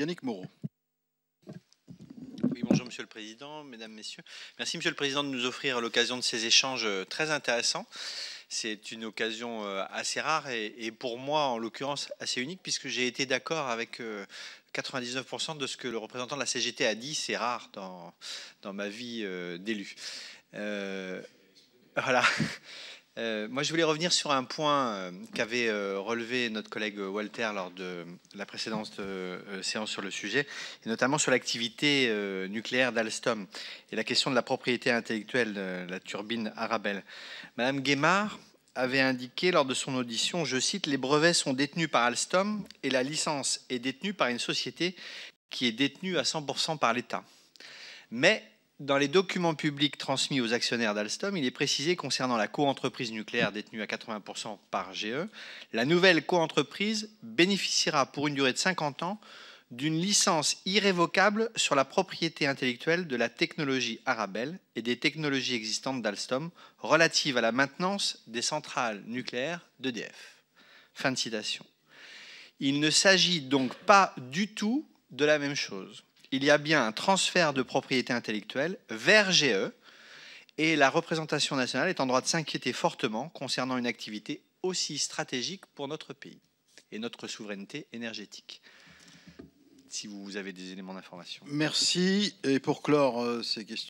Yannick Moreau. Oui, bonjour Monsieur le Président, Mesdames, Messieurs. Merci Monsieur le Président de nous offrir l'occasion de ces échanges euh, très intéressants. C'est une occasion euh, assez rare et pour moi, en l'occurrence, assez unique, puisque j'ai été d'accord avec 99% euh, de ce que le représentant de la CGT a dit. C'est rare dans, dans ma vie d'élu. voilà. Euh, moi, je voulais revenir sur un point euh, qu'avait euh, relevé notre collègue Walter lors de la précédente séance sur le sujet, et notamment sur l'activité nucléaire d'Alstom et la question de la propriété intellectuelle de la turbine Arabelle. Madame Guémard avait indiqué lors de son audition, je cite, Les brevets sont détenus par Alstom et la licence est détenue par une société qui est détenue à 100% par l'État. Mais dans les documents publics transmis aux actionnaires d'Alstom, il est précisé concernant la coentreprise nucléaire détenue à 80% par GE, la nouvelle coentreprise bénéficiera pour une durée de 50 ans d'une licence irrévocable sur la propriété intellectuelle de la technologie Arabelle et des technologies existantes d'Alstom relatives à la maintenance des centrales nucléaires d'EDF. Fin de citation. Il ne s'agit donc pas du tout de la même chose il y a bien un transfert de propriété intellectuelle vers GE et la représentation nationale est en droit de s'inquiéter fortement concernant une activité aussi stratégique pour notre pays et notre souveraineté énergétique. Si vous avez des éléments d'information. Merci. Et pour clore euh, ces questions.